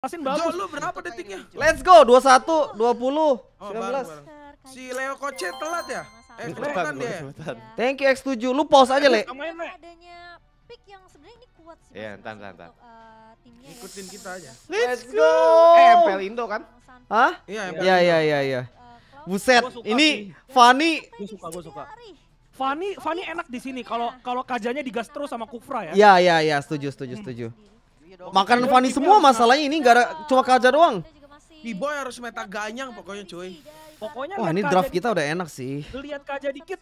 Pasin bagus. Jo, lu berapa detiknya? Let's go, 21, 20, Dua 19. Si Leo Koce telat ya? Eh, dia. Thank you X7. Lu pause aja, Le. Adanya pick yang sebenarnya ini kuat sih. Iya, entar entar entar. Ikutin kita aja. Let's go. Eh, MPL Indo kan? Hah? Iya, Iya, iya, iya, Buset, ini Fani. Gue suka, gue suka. Fani, Fani enak di sini. Kalau kalau kajanya digas terus sama Kufra ya. Iya, iya, iya, setuju, setuju, setuju. Makanan iya, Fanny semua masalahnya ini nggak cuma kaja doang. B-boy harus meta ganyang pokoknya cuy. Pokoknya Wah, ini draft kita udah enak sih. Lihat kaja dikit.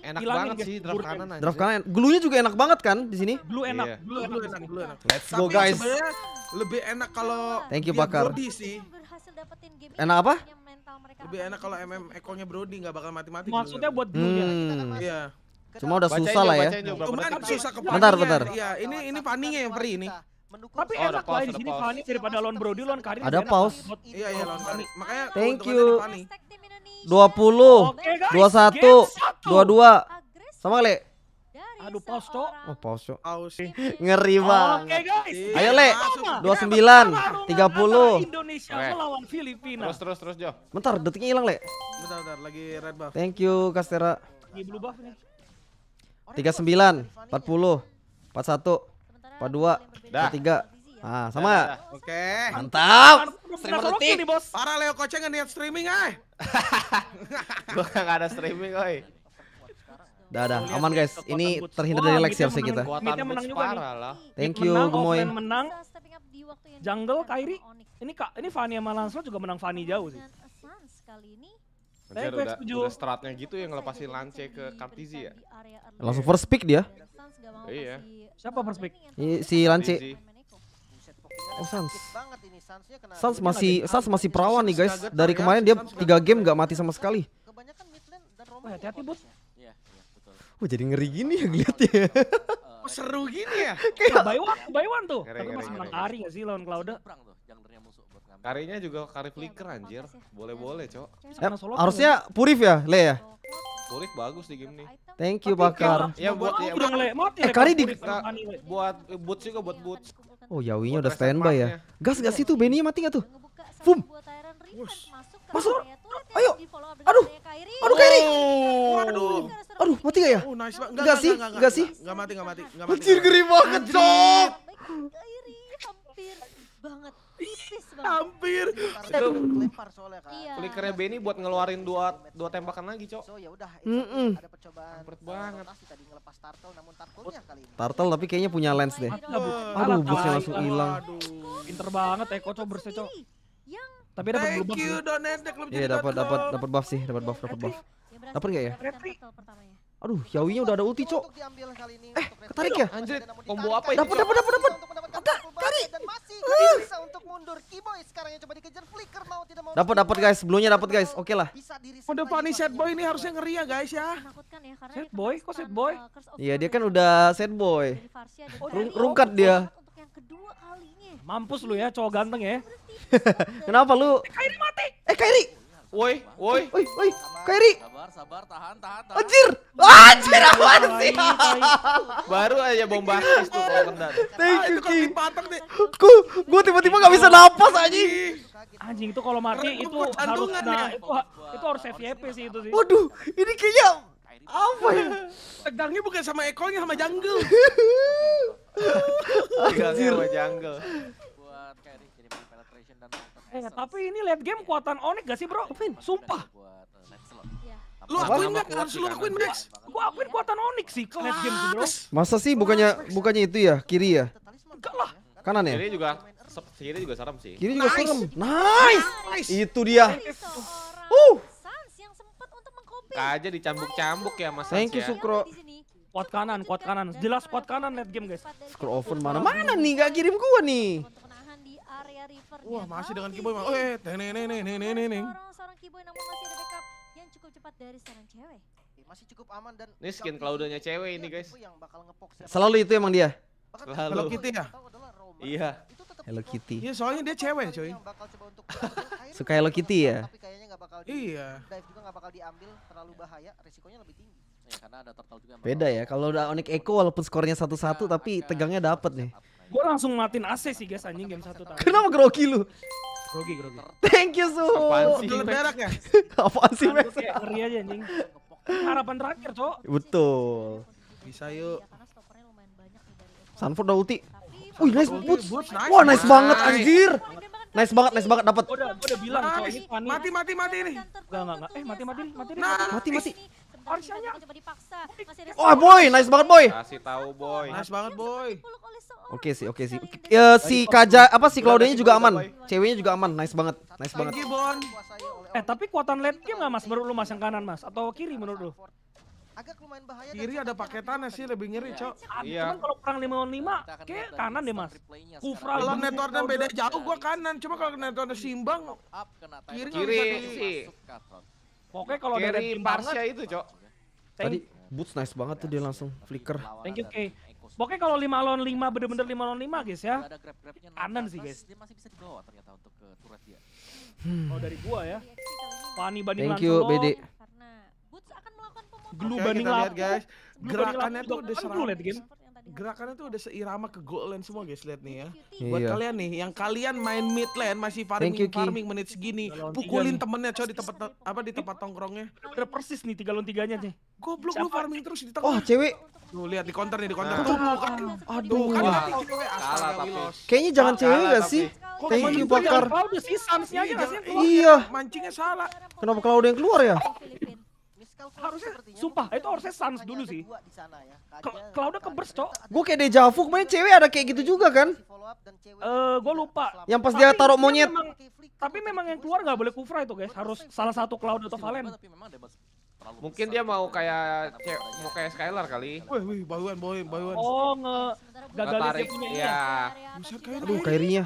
Enak banget sih draft kanan aja. Draft kanan. Glue-nya juga enak banget kan di sini? Glue enak, iya. glue enak, enak, glue enak. Let's go guys. lebih enak kalau Thank you Bakar. Enak apa? Lebih enak kalau MM ekonya Brody nggak bakal mati-mati. Maksudnya buat glue hmm. Iya. Cuma udah susah lah ya. Cuman susah kepala. Bentar, bentar. Iya, ini ini paninya yang free ini mendukung. Tapi oh, enak lah di sini Fani daripada iya, lawan Brody lawan Karin. Ada pause. Iya iya lawan Karin. Makanya thank you. 20 21 22 sama kali. Aduh pause cok. Oh pause cok. Ngeri banget Ayo Le. 29 30. Indonesia melawan Filipina. Terus terus terus Jo. Bentar detiknya hilang Le. Bentar bentar lagi red buff. Thank you Kastera. Lagi blue buff nih. 39 40 41 apa dua, part tiga, Ah, sama ya? Oke. Okay. Mantap. Streamer detik. Nih, bos. Para Leo Koceng ngeliat streaming, ay. Gua enggak ada streaming, oi. Dah, dah, aman guys. Ini terhindar dari Lex versi kita. Mitnya menang juga nih. Thank you, Gemoy. menang. Jungle, Kairi. Ini Kak, ini Fanny sama Lancelot juga menang Fanny jauh sih. Kali ini ada udah, udah stratnya gitu yang ngelepasin Lance ke Kartizi ya. Langsung first pick dia. Iya. Siapa first pick? Si Lance. Oh Sans. Sans masih Sans masih perawan nih guys. Dari ya. kemarin dia 3 game gak mati sama sekali. Wah, hati-hati, Bos. Ya. Wah, jadi ngeri gini ya ngeliatnya. Oh, seru gini ya? Kayak bayuan Baywan tuh. Kering, Tapi masih menang Kari gak sih lawan Klauda? Karinya juga Kari Flicker iya, anjir. Ya. Boleh-boleh, Cok. Eh, harusnya Purif ya, Le ya? Purif bagus di game nih. Thank you, Bakar. Ya buat ya. Udah ngele, mati. Eh, ya, Kari di buat boots juga buat boots. Oh, Yawinya udah standby ya. ya. Gas gak sih tuh Benny mati gak tuh? Fum. Masuk, Ayo. Oh. Aduh. Aduh Kairi. Aduh. Aduh, mati gak ya? Oh, enggak, sih, enggak sih. Enggak mati, enggak mati, enggak mati. Anjir geri banget, Cok. Kairi hampir banget. Hampir. Lempar soalnya iya. Benny buat ngeluarin dua dua tembakan lagi, Cok. So ya udah, ada percobaan. Berat banget. Tadi ngelepas Turtle namun Turtle-nya kali ini. Turtle tapi kayaknya punya lens deh. Aduh, busnya langsung hilang. Pinter banget Eko Cok bersih, Cok. Tapi dapat buff. Thank you donate Club Iya, dapat dapat dapat buff sih, dapat buff, dapat buff. Iya, dapat enggak ya? Aduh, Yawinya udah ada ulti, Cok. Eh, ketarik ya? Anjir, combo apa ini? Dapat, dapat, dapat, dapat. Tarik. Eh. untuk mundur. Kiboy sekarang coba dikejar Flicker mau tidak mau. Dapat, dapat guys. Sebelumnya dapat guys. Oke lah. Udah panik set boy ini harusnya ngeri ya guys ya. ya set boy, kok set boy? Uh, iya, dia kan udah set boy. Rungkat dia. Oh, Mampus lu ya, cowok ganteng ya. Kenapa lu? Eh, Kairi mati. Eh, Kairi. Woi, woi. Woi, woi. Kairi. Sabar, sabar, tahan, tahan, tahan. Anjir. Anjir apaan sih? Baru aja bombastis tuh kalau kendar. Thank ah, you, Ki. Ku, gua tiba-tiba gak bisa napas anjing. Anjing itu kalau mati ya. nah, itu harus nah, itu, itu harus FYP sih itu sih. Waduh, ini kayaknya apa ya? Pedangnya bukan sama ekornya sama jungle. Pedangnya sama jungle. Buat carry jadi penetration dan Eh, tapi ini late game iya. kuatan Onyx gak sih, Bro? Sumpah. Uh, iya. Lu akuin enggak? Harus lu akuin, Max. Gua akuin kuatan Onyx sih ke late game sih, Bro. Masa sih bukannya bukannya itu ya, kiri ya? Enggak lah. Kanan ya? Kiri juga kiri juga serem sih. Kiri juga serem. nice. Itu dia. Uh aja dicambuk-cambuk ya Mas Thank you ya. Sukro. Kuat kanan, kuat kanan. Jelas kuat kanan net game guys. Sukro oven mana-mana nih gak kirim gua nih. Wah, masih dengan Kiboy. Oh, eh, neng neng neng neng neng neng. Seorang Kiboy namun masih ada backup yang cukup cepat dari seorang cewek. Iya, masih cukup aman dan Ini skin Claudanya cewek ini, iya, guys. Selalu itu emang dia. Selalu. Selalu gitu ya? Iya. Hello Kitty. Iya, soalnya dia cewek, coy. Suka Hello Kitty ya? Tapi kayaknya bakal di iya. dive juga enggak bakal diambil, terlalu bahaya, risikonya lebih tinggi. Ya, karena ada turtle juga. Beda ya, kalau udah Onyx Echo walaupun skornya iya, satu-satu tapi tegangnya dapat nih. gua langsung matiin AC sih guys anjing game satu tadi. Kenapa grogi lu? Grogi, grogi. Thank you so. Apaan sih? Berak ya? Apaan sih? Ngeri aja anjing. Harapan terakhir, Cok. Betul. Bisa yuk. Iya, Sanford udah ulti. Wih, nice boots. boots nice. Wah, nice, nice banget anjir. Nice banget, nice banget dapat. Udah, udah bilang nice. ini panik. Mati mati mati ini. Enggak enggak enggak. Eh, mati mati mati. Nah, mati mati. Arsyanya. Oh, boy, nice banget, boy. Kasih tahu, boy. Nice banget, boy. Oke okay, sih, oke okay, sih. Uh, si Kaja apa si Claudenya juga aman. Ceweknya juga aman. Nice banget. Nice banget. Eh, tapi kuatan late game enggak Mas? Menurut lu Mas yang kanan, Mas? Atau kiri menurut lu? agak lumayan bahaya kiri ada ya, paketannya sih lebih ngeri iya. cok kan iya. cuman kalau perang 5 on 5 kayak kanan deh mas kufra kalau netornya beda jauh gua kanan cuma kalau netornya simbang kiri kiri sih pokoknya nah, kalau dari timbangan itu cok tadi boots nice banget tuh dia langsung flicker thank you Kay Pokoknya kalau 5 lawan 5 bener-bener 5 lawan 5 guys ya. Kanan sih guys. Dia masih bisa dibawa ternyata untuk ke eh, turret dia. Hmm. Oh dari gua ya. Pani banding Thank you BD. Glue okay, banding lihat guys. Gerakannya tuh udah serang. Gerakannya tuh udah seirama ke goal lane semua guys lihat nih ya. Iya. Buat kalian nih yang kalian main mid lane masih farming you, farming menit segini, pukulin temennya coy di tempat apa di tempat tongkrongnya. Udah persis nih tiga lawan tiganya nih. Goblok lu farming terus di tengah. Oh, cewek. Tuh lihat di counter nih di counter. Nah. Tuh kan. Aduh. Kan mati kan. Kayaknya jangan cewek enggak sih? Thank you Bakar. Iya. iya. Mancingnya salah. Kenapa udah yang keluar ya? harusnya sumpah itu harusnya Sans dulu sih. udah keburst cok. Gue kayak deja vu kemarin cewek ada kayak gitu juga kan? Eh uh, gue lupa. Yang pas tapi, dia taruh monyet. Memang, tapi memang yang keluar nggak boleh kufra itu guys. Harus salah satu Cloud atau Valen. Mungkin dia mau kayak mau kayak Skylar kali. Wih, wih, bayuan bahuan, bayuan Oh, nge gagal dia punya ya aduh, kairinya.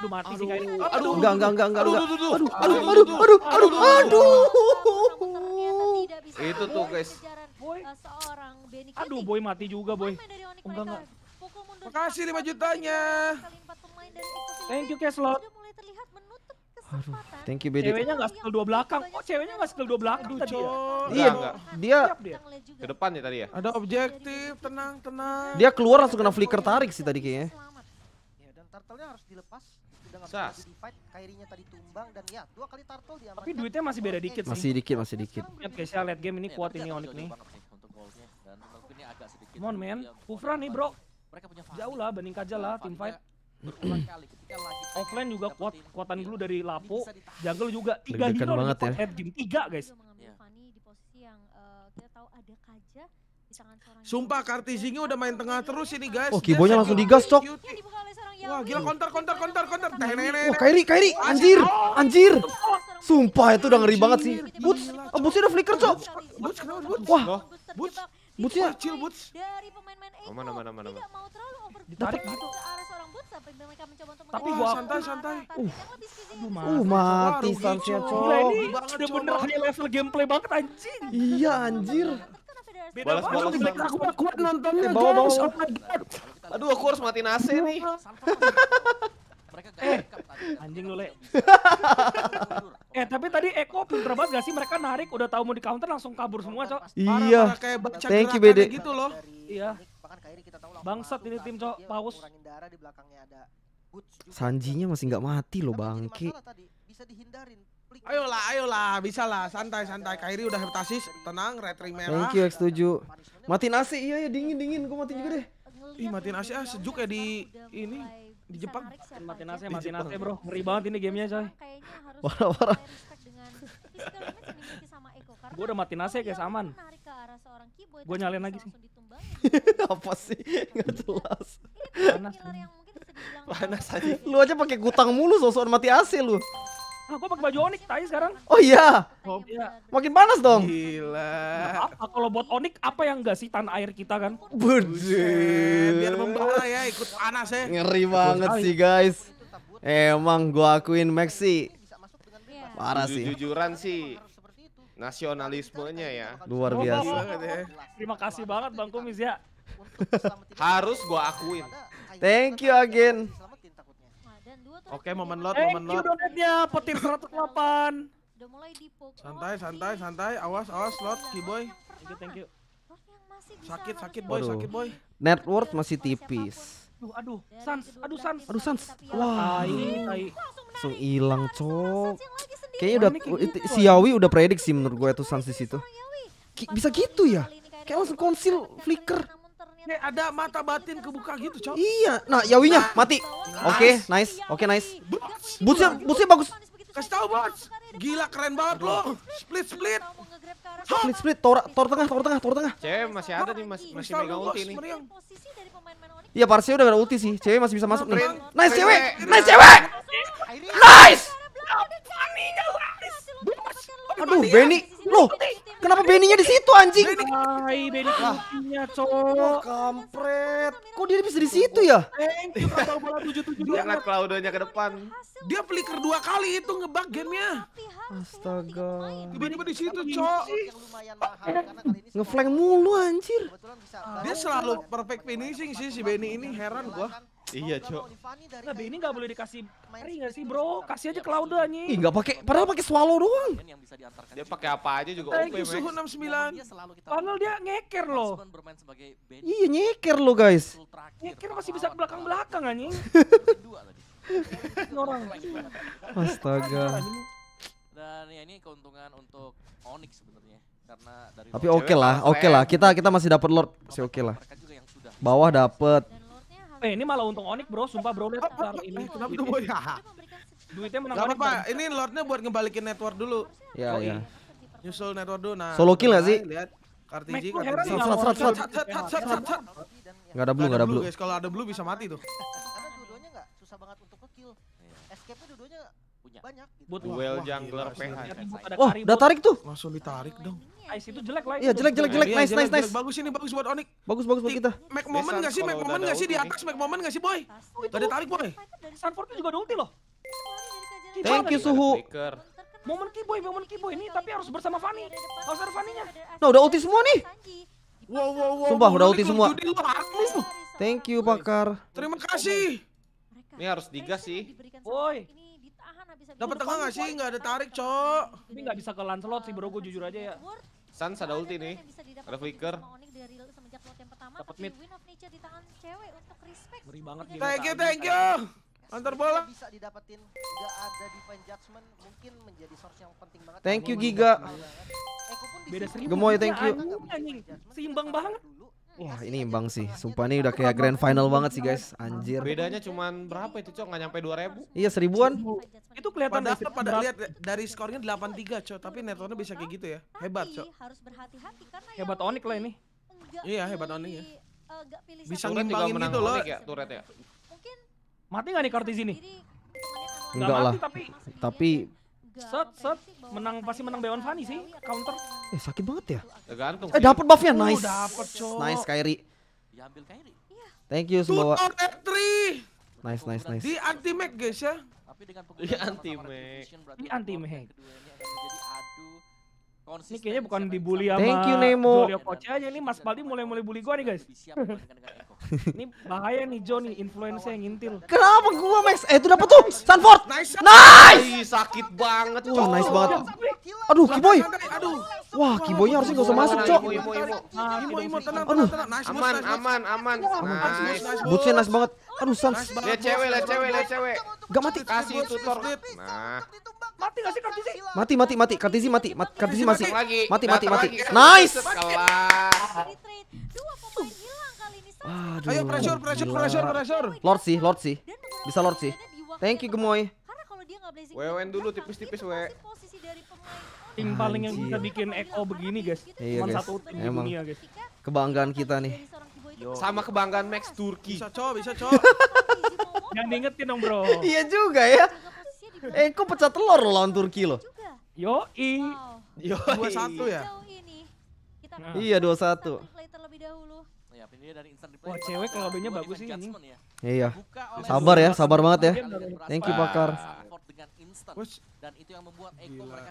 Aduh mati sih kairinya Aduh, enggak, enggak, enggak, enggak. Aduh, aduh, aduh, aduh, aduh, aduh, aduh, aduh itu tuh guys. Eh, boy. Aduh, Boy mati juga, Boy. enggak enggak. Makasih 5 jutanya. Thank you, Keslot. Aduh, thank you BD. Ceweknya gak skill dua belakang. Kok oh, ceweknya gak skill dua belakang tadi ya? Iya, enggak. Iya, dia ke depan ya tadi ya. Ada objektif, tenang, tenang. Dia keluar langsung kena flicker tarik sih tadi kayaknya. Ya, dan turtle-nya harus dilepas udah ya, tapi duitnya masih beda dikit sih masih dikit masih dikit lihat guys ya late game ini kuat ini Onyx nih Come on man, Kufra nih bro Jauh lah, bening aja lah team fight Offline juga kuat, kuatan dulu dari Lapo, Jungle juga tiga hero banget ya. Head game tiga guys. Iya, iya. Yang eh, kita tahu ada Kaja Sumpah Sumpah Kartizingnya udah main tengah terus ini guys. Oh, Kibonya langsung digas, Cok. Iya, Wah, gila konter konter konter konter. Wah, iya, iya, oh, Kairi, Kairi, anjir, oh. anjir. Sumpah itu udah ngeri banget sih. Boots, eh, Boots udah flicker, Cok. Boots, Boots? Wah, Boots. Boots ya? Kecil Boots. Dari pemain-pemain Eko. Mana, Ditarik gitu. Tapi gua santai, santai. Uh, uh mati santai Cok. Gila ini udah bener hanya level gameplay banget anjing. Iya, anjir. Beda balas balas aku tak kuat nontonnya eh, bawa, Bawa. Oh Aduh aku harus mati nasi nih. eh, anjing lu le. eh tapi tadi Eko pinter banget gak sih mereka narik udah tahu mau di counter langsung kabur semua cok. Iya. Thank you bede, Gitu loh. Iya. Bangsat ini tim cok paus. Sanjinya masih nggak mati loh bangki Bisa dihindarin Ayolah, ayolah, bisa lah, santai, santai. Kairi udah heptasis, tenang, retri merah. Thank you, X7. Matiin AC, iya ya dingin, dingin. Gue mati juga deh. Ih, mati AC ah, sejuk ya di ini di Jepang. mati AC, mati AC, bro. Ngeri banget ini gamenya, coy. wara wara Gue udah matiin AC kayak aman. Gue nyalain lagi sih. Apa sih? Gak jelas. Panas. Panas aja. Lu aja pakai kutang mulu, sosok mati AC lu. Ah, gua pakai baju onik tadi sekarang. Oh iya. Oh iya. iya. Makin panas dong. Gila. Nah, apa kalau buat onik apa yang enggak sih tanah air kita kan? Buset. Biar membara ya ikut panas ya. Ngeri banget sih guys. Emang gua akuin Maxi. Parah sih. Jujuran sih nasionalismenya ya. Luar biasa. Oh, Terima kasih banget Bang Kumis ya. Harus gua akuin. Thank you again. Oke, momen lot, momen lot. Thank you donatnya, petir 108. Udah mulai dipukul. Santai, santai, santai. Awas, awas lot, iya. Kiboy. Thank you, thank you. Sakit, sakit boy, sakit boy. Network masih tipis. Aduh, aduh, Sans, aduh Sans. Aduh Sans. Wah, ini Langsung hilang, cok. Kayaknya udah gitu, Siawi udah prediksi menurut gue itu Sans di situ. Bisa gitu ya? Kayak langsung konsil flicker. Nih ada mata batin kebuka gitu, Cok. Iya. Nah, Yawinya nah. mati. Oke, nice. Oke, nice. Bootsnya, bootsnya bagus. Kasih tahu, Bots. Gila keren banget lo. Split split. Split split tor tor tengah, tor tengah, tor tengah. Cewek masih ada nih, masih masih mega ulti nih. Iya, Parsi udah gak ulti sih. Cewek masih bisa masuk nih. Nice cewek. Nice cewek. Nice. Aduh, Benny. Loh, Kenapa Benny-nya di situ anjing? Hai, Benny kuncinya, cowok. Kampret. Kok dia bisa di situ ya? Thank you, bola Claudonya ke depan. Dia flicker dua kali itu ngebug gamenya. Astaga. Tiba-tiba di situ, cowok. Ngeflank mulu anjir. Dia selalu perfect finishing sih si Benny ini, heran gua. Iya, Cok. Tapi ini nggak boleh dikasih Mari nggak sih, Bro? Kasih aja Cloud anjing. Ih, nggak pakai, padahal pakai Swallow doang. Dia pakai apa aja juga OP, Mas. Suhu 69. Padahal dia ngeker loh. Iya, nyeker loh, guys. Nyeker masih bisa ke belakang-belakang anjing. Orang. Astaga. Dan ya ini keuntungan untuk Onyx sebenarnya karena dari Tapi oke okay lah, oke okay lah. Kita kita masih dapat Lord. Si oke okay lah. Bawah dapat. Eh ini malah untung Onik bro, sumpah bro lihat oh, ini. Eh, kenapa tuh boy? Duitnya menang Gak apa-apa, ini lordnya buat ngebalikin network dulu. Ya, iya, iya. Nyusul network dulu. Nah, solo kill gak sih? Lihat. Kartiji, Kartiji. Serat, serat, serat. Gak ada blue, gak ada blue. Guys, kalau ada blue bisa mati tuh. Karena dua-duanya gak susah banget untuk ke kill. Iya. Escape-nya dua-duanya punya banyak gitu. Buat duel jungler PH. Oh, udah tarik tuh. Langsung ditarik dong. Ice itu jelek lah. Iya, jelek jelek jelek. Nice iya, nice nice. Bagus ini bagus buat Onik. Bagus bagus buat kita. Make moment enggak sih? Make moment enggak sih di atas? Make moment enggak sih, Boy? Oh, udah ditarik, Boy. Sanford juga ada ulti loh. Thank you Suhu. Momen Kiboy, momen Kiboy ini tapi harus bersama Fanny. Harus ada Fanny-nya. Nah, udah ulti semua nih. Wow, wow, wow. Sumpah udah ulti semua. Thank you pakar. Terima kasih. Ini harus digas sih. Woi, pernah bisa Dapat tengah enggak sih? Enggak ada tarik, Cok. Ini enggak bisa ke Lancelot sih, Bro. Gue jujur aja ya. Sans ada ulti nih. Ada flicker. Dapat mid. Win of nature di tangan cewek untuk respect. Ngeri banget dia. Thank you, thank gitu. you. Antar bola. Bisa didapetin. Enggak ada defense judgment mungkin menjadi source yang penting banget. Thank you Giga. Eh, Beda seribu. Gemoy, thank you. Iya, Seimbang banget. Hmm, Wah ini imbang gitu sih, sumpah ini udah kayak grand final banget sih guys, anjir. Bedanya cuman berapa itu cok, nggak nyampe 2000 Iya seribuan. Itu kelihatan pada, pada lihat dari skornya 83 cok, tapi netronnya bisa kayak gitu ya, hebat cok. Hebat Onik lah ini. Iya hebat Onik ya. Eh, bisa ngimbangin gitu loh. Ya, turret ya. Mati nggak nih kartu ini? Enggak lah. tapi Set, set. Menang pasti menang Dewan fani sih. Ya, counter. Eh sakit banget ya. Eh, gantung. Eh dapat buffnya uh, nice. Nice Kairi. Iya. Thank you semua. two F3. Nice, nice, nice. Di anti mag guys ya. Tapi dengan Di anti mag. Di anti mag ini kayaknya bukan dibully sama Thank you, Nemo. Julio Koce aja nih Mas Baldi mulai-mulai bully gua nih guys. ini bahaya nih Johnny influencer yang ngintil. Kenapa gua Max? Eh itu dapat tuh Sanford. Nice. Nice. sakit banget. Oh, nice banget. Aduh, Kiboy. Aduh. Wah, Kiboynya harusnya enggak usah masuk, Cok. Kiboy, Kiboy, tenang, tenang, Aman, aman, aman. Nice. Bootsnya nice banget. Aduh, Sans. Lihat cewek, lihat cewek, lihat cewek. Gak mati. Kasih tutor. Nah. nah. Mati gak sih Kartisi? Mati mati mati Kartisi mati. mati Kartisi masih. Mati mati mati. Nice. Aduh. Ayo pressure pressure pressure pressure. Lord sih, Lord sih. Bisa Lord sih. Thank you Gemoy. Wewen dulu tipis-tipis we. Tim paling yang bisa bikin echo begini guys. Iya, Cuma satu tim dunia guys. Kebanggaan kita nih. Sama kebanggaan Max Turki. Bisa coba, bisa coba. yang diingetin dong bro. Iya juga ya. Eh, kok pecah telur lawan Turki Yo Yoi. Yo Dua satu ya. Nah. Iya dua satu. Iya, Wah cewek kalau donya bagus sih ya. Iya. Sabar ya, sabar banget ya. Thank you Pakar.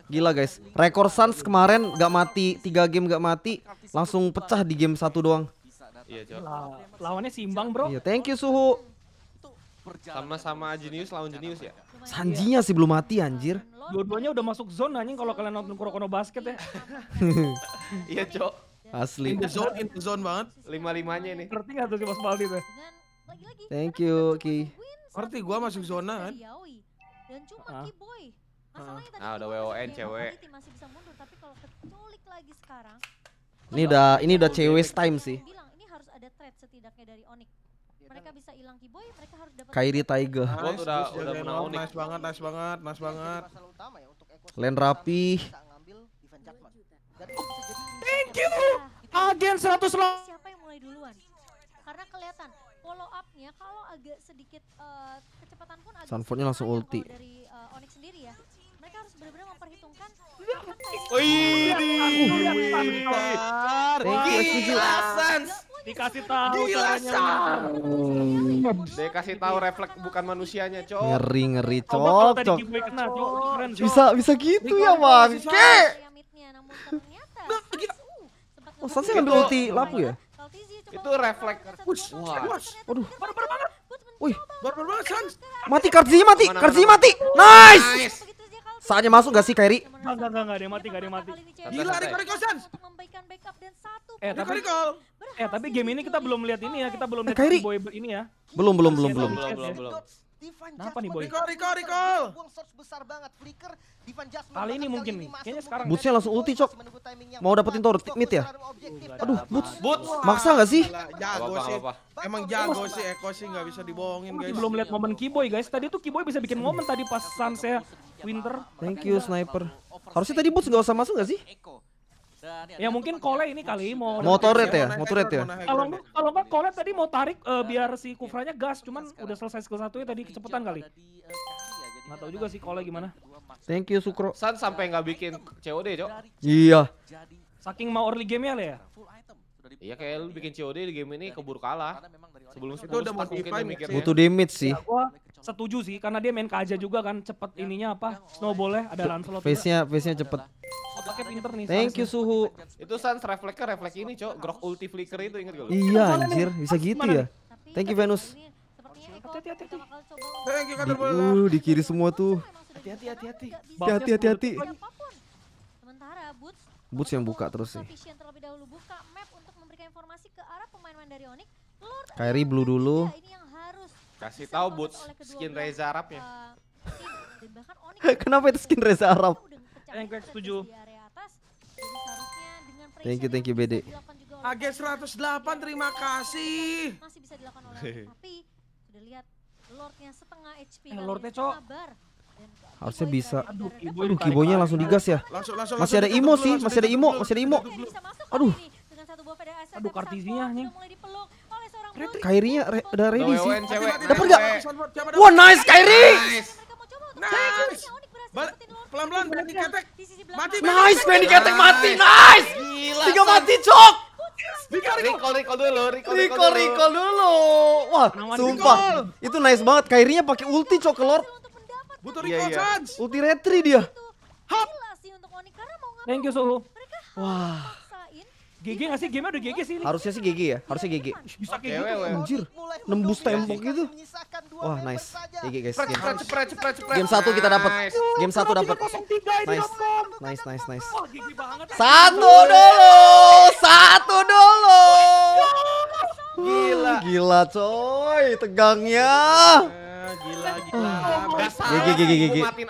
Gila. guys, rekor Suns kemarin gak mati, tiga game gak mati, langsung pecah di game satu doang. Iya, lawannya simbang, Bro. Iya, thank you Suhu. Sama-sama jenius lawan jenius ya? Sanjinya sih belum mati anjir. Dua-duanya udah masuk zone anjing kalau kalian nonton Kurokono basket ya. iya, Cok. Asli. In the zone, in the zone banget. Lima-limanya ini. Ngerti gak tuh si Mas Baldi tuh? Thank you, Ki. Ngerti gua masuk zona kan? Dan cuma ah. Ki Boy. Masalahnya ah, tadi ah, udah WON cewek. Ini udah ini udah cewek time sih. ini harus ada threat setidaknya dari Onyx mereka kan. bisa hilang Kiboy, mereka harus dapat Kairi Tiger. Nice, oh, udah udah menang menang nice banget, nice banget, nice banget. Ya Len rapi. Thank you. Agen 100 Siapa yang mulai duluan? Karena kelihatan follow up-nya kalau agak sedikit uh, kecepatan pun agak Sanfordnya langsung ulti. Dari uh, Onyx sendiri ya mereka harus benar-benar memperhitungkan oh, Wih, dilasan. Dikasih tahu caranya. Dikasih tahu refleks bukan manusianya, cok. Ngeri ngeri, cok. cok. Bisa bisa gitu ya, Ke. Uh, oh, Sansi ngambil ulti lapu ya? Itu refleks. Push. Waduh. Barbar banget. Wih, barbar banget, Sans. Mati Karzi mati, Karzi mati. Nice. Saatnya masuk gak sih Kairi? Enggak, enggak, enggak, enggak ada yang mati, enggak ada yang mati. Gila, Rico Rico satu. Eh, tapi, Rico Eh, tapi game ini kita belum lihat ini ya, kita belum eh, lihat Kairi. Boy ini ya. Belum, belum, belum, ya? belum. Belum, belum, belum. Divan Kenapa nih boy? Recall, recall, recall. Buang besar banget Flicker Divan Jasmine. Kali ini mungkin nih. Kayaknya sekarang. Bootsnya langsung ulti, Cok. Mau dapetin tower mid ya? Aduh, Boots. Boots. Maksa gak sih? Jago sih. Emang jago sih Eko sih nggak bisa dibohongin guys. Belum lihat momen Kiboy guys. Tadi tuh Kiboy bisa bikin momen tadi pas Sunsea Winter. Thank you Sniper. Harusnya tadi Boots nggak usah masuk gak sih? Ya mungkin Kole ini kali mau motoret iya, ya, motoret ya. Kalau enggak kalau enggak Kole tadi mau tarik uh, biar si Kufranya gas, cuman udah selesai skill satunya tadi kecepatan kali. Enggak eh, tahu juga sih Kole gimana. Thank you Sukro. San sampai nggak bikin COD, Cok. Iya. Saking mau early game ya, ya. Iya kayak lu ya. bikin COD di game ini keburu kalah. Sebelum itu udah mau mikir butuh damage sih. Ya, gua setuju sih karena dia main kaja juga kan cepet ininya apa snowball snowballnya ada Lancelot. Face-nya face-nya cepet otaknya pinter nih. Thank you suhu. Itu Sans refleknya refleks ini, Cok. Grok ulti flicker itu inget gak Iya anjir, bisa gitu ya. Thank you Venus. Hati-hati Thank you Uh, di kiri semua tuh. Hati-hati hati-hati. Hati-hati Sementara Boots Boots yang buka terus sih. Kairi blue dulu. Kasih tahu Boots skin Reza Arabnya. Eh, Kenapa itu skin Reza Arab? Yang eh, gue setuju. Thank you, thank you BD. AG 108 terima kasih. Masih bisa dilakukan oleh tapi udah lihat Lordnya setengah HP eh, Lordnya cok. Harusnya bisa. Aduh, Aduh kibonya langsung digas ya. Langsung, langsung, masih ada imo sih, masih ada imo, masih ada imo. Aduh. Aduh kartisinya nih. Kairinya ada ready sih. Dapat enggak? Wah, nice Kairi. Nice. Balik pelan-pelan Benny Ketek. Mati. Nice Benny Ketek mati. Nice. Gila. Tiga mati, Cok. Recall, recall dulu, recall, recall, recall dulu. Wah, sumpah. Itu nice banget. Kairinya pakai ulti cok Lord. Butuh iya, recall iya. chance. Ulti retri dia. Hap. Thank you Solo. Wah. GG gak sih? Game udah GG sih Harusnya sih GG ya, harusnya GG. Bisa GG tuh anjir. Nembus tembok gitu. Wah, nice. GG guys. Game. Cepret, cepret, cepret, Game 1 kita dapat. Game satu dapat. Nice. Nice, nice, nice. Satu dulu, satu dulu. Gila. Gila coy, tegangnya. Eh, gila, gila. GG, GG, GG.